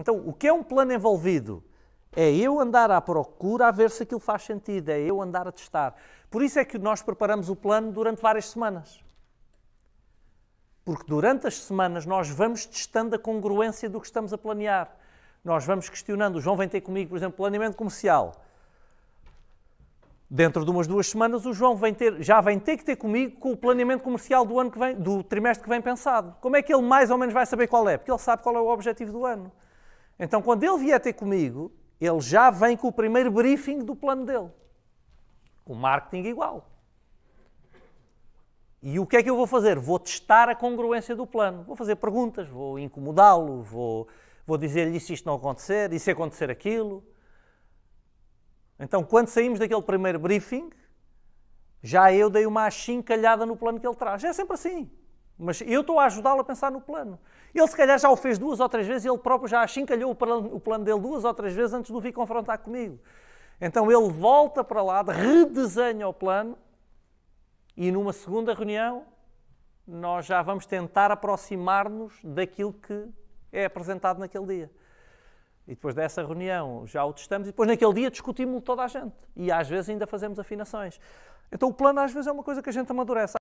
Então, o que é um plano envolvido? É eu andar à procura a ver se aquilo faz sentido, é eu andar a testar. Por isso é que nós preparamos o plano durante várias semanas. Porque durante as semanas nós vamos testando a congruência do que estamos a planear. Nós vamos questionando. O João vem ter comigo, por exemplo, planeamento comercial. Dentro de umas duas semanas, o João vem ter, já vem ter que ter comigo com o planeamento comercial do ano que vem, do trimestre que vem pensado. Como é que ele mais ou menos vai saber qual é? Porque ele sabe qual é o objetivo do ano. Então, quando ele vier ter comigo, ele já vem com o primeiro briefing do plano dele. O marketing igual. E o que é que eu vou fazer? Vou testar a congruência do plano. Vou fazer perguntas, vou incomodá-lo, vou, vou dizer-lhe se isto não acontecer, e se acontecer aquilo. Então, quando saímos daquele primeiro briefing, já eu dei uma achincalhada no plano que ele traz. É sempre assim. Mas eu estou a ajudá-lo a pensar no plano. Ele se calhar já o fez duas ou três vezes, e ele próprio já achincalhou o plano, o plano dele duas ou três vezes antes de o vir confrontar comigo. Então ele volta para lá, redesenha o plano e numa segunda reunião nós já vamos tentar aproximar-nos daquilo que é apresentado naquele dia. E depois dessa reunião já o testamos e depois naquele dia discutimos toda a gente. E às vezes ainda fazemos afinações. Então o plano às vezes é uma coisa que a gente amadurece.